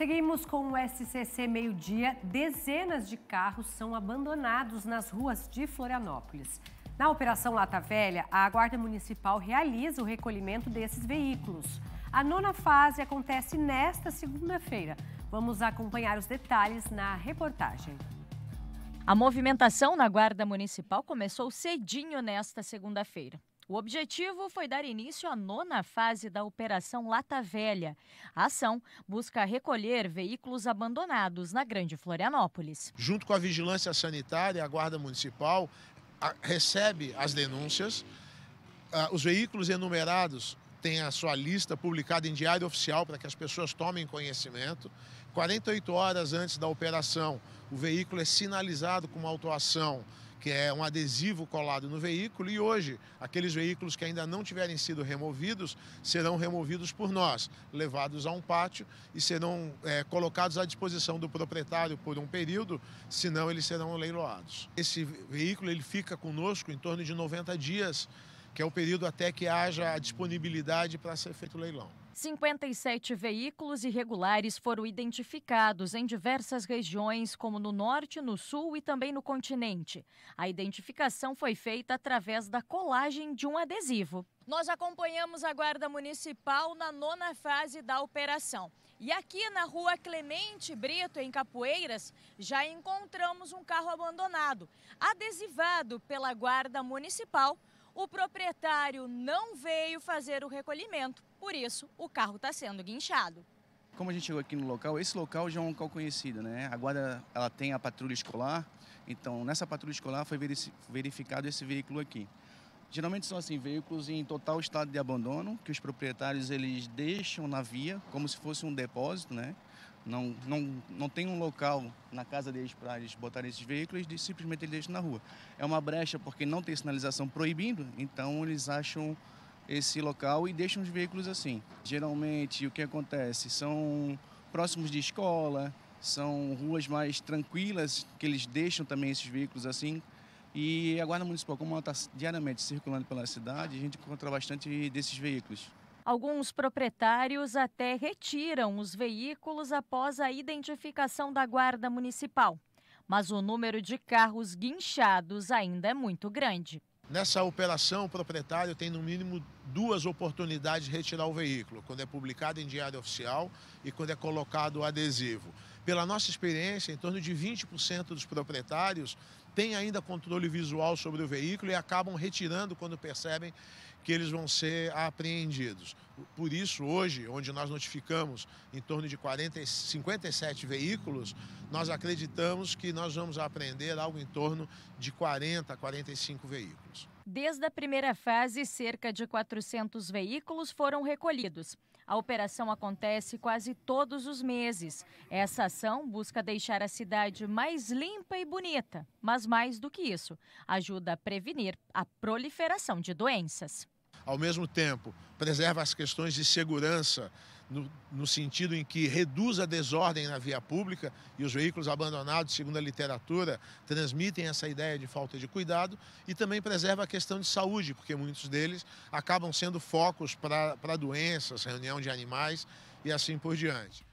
Seguimos com o SCC meio-dia. Dezenas de carros são abandonados nas ruas de Florianópolis. Na Operação Lata Velha, a Guarda Municipal realiza o recolhimento desses veículos. A nona fase acontece nesta segunda-feira. Vamos acompanhar os detalhes na reportagem. A movimentação na Guarda Municipal começou cedinho nesta segunda-feira. O objetivo foi dar início à nona fase da Operação Lata Velha. A ação busca recolher veículos abandonados na Grande Florianópolis. Junto com a Vigilância Sanitária, a Guarda Municipal a, recebe as denúncias, a, ah, os veículos enumerados tem a sua lista publicada em diário oficial para que as pessoas tomem conhecimento. 48 horas antes da operação, o veículo é sinalizado com uma autuação, que é um adesivo colado no veículo, e hoje aqueles veículos que ainda não tiverem sido removidos serão removidos por nós, levados a um pátio e serão é, colocados à disposição do proprietário por um período, senão eles serão leiloados. Esse veículo ele fica conosco em torno de 90 dias que é o período até que haja a disponibilidade para ser feito o leilão. 57 veículos irregulares foram identificados em diversas regiões, como no norte, no sul e também no continente. A identificação foi feita através da colagem de um adesivo. Nós acompanhamos a Guarda Municipal na nona fase da operação. E aqui na rua Clemente Brito, em Capoeiras, já encontramos um carro abandonado, adesivado pela Guarda Municipal o proprietário não veio fazer o recolhimento, por isso o carro está sendo guinchado. Como a gente chegou aqui no local, esse local já é um local conhecido, né? A guarda ela tem a patrulha escolar, então nessa patrulha escolar foi verificado esse veículo aqui. Geralmente são assim veículos em total estado de abandono que os proprietários eles deixam na via como se fosse um depósito, né? Não, não, não tem um local na casa deles para eles botarem esses veículos e simplesmente eles deixam na rua. É uma brecha porque não tem sinalização proibindo, então eles acham esse local e deixam os veículos assim. Geralmente o que acontece são próximos de escola, são ruas mais tranquilas que eles deixam também esses veículos assim e a Guarda Municipal, como ela está diariamente circulando pela cidade, a gente encontra bastante desses veículos. Alguns proprietários até retiram os veículos após a identificação da Guarda Municipal. Mas o número de carros guinchados ainda é muito grande. Nessa operação, o proprietário tem no mínimo duas oportunidades de retirar o veículo, quando é publicado em diário oficial e quando é colocado o adesivo. Pela nossa experiência, em torno de 20% dos proprietários têm ainda controle visual sobre o veículo e acabam retirando quando percebem que eles vão ser apreendidos. Por isso, hoje, onde nós notificamos em torno de 40, 57 veículos, nós acreditamos que nós vamos apreender algo em torno de 40, 45 veículos. Desde a primeira fase, cerca de 400 veículos foram recolhidos. A operação acontece quase todos os meses. Essa ação busca deixar a cidade mais limpa e bonita, mas mais do que isso, ajuda a prevenir a proliferação de doenças ao mesmo tempo, preserva as questões de segurança, no, no, sentido em que reduz a desordem na via pública e os veículos abandonados, segundo a literatura, transmitem essa ideia de falta de cuidado e também preserva a questão de saúde, porque muitos deles acabam sendo focos para doenças, reunião de animais e assim por diante.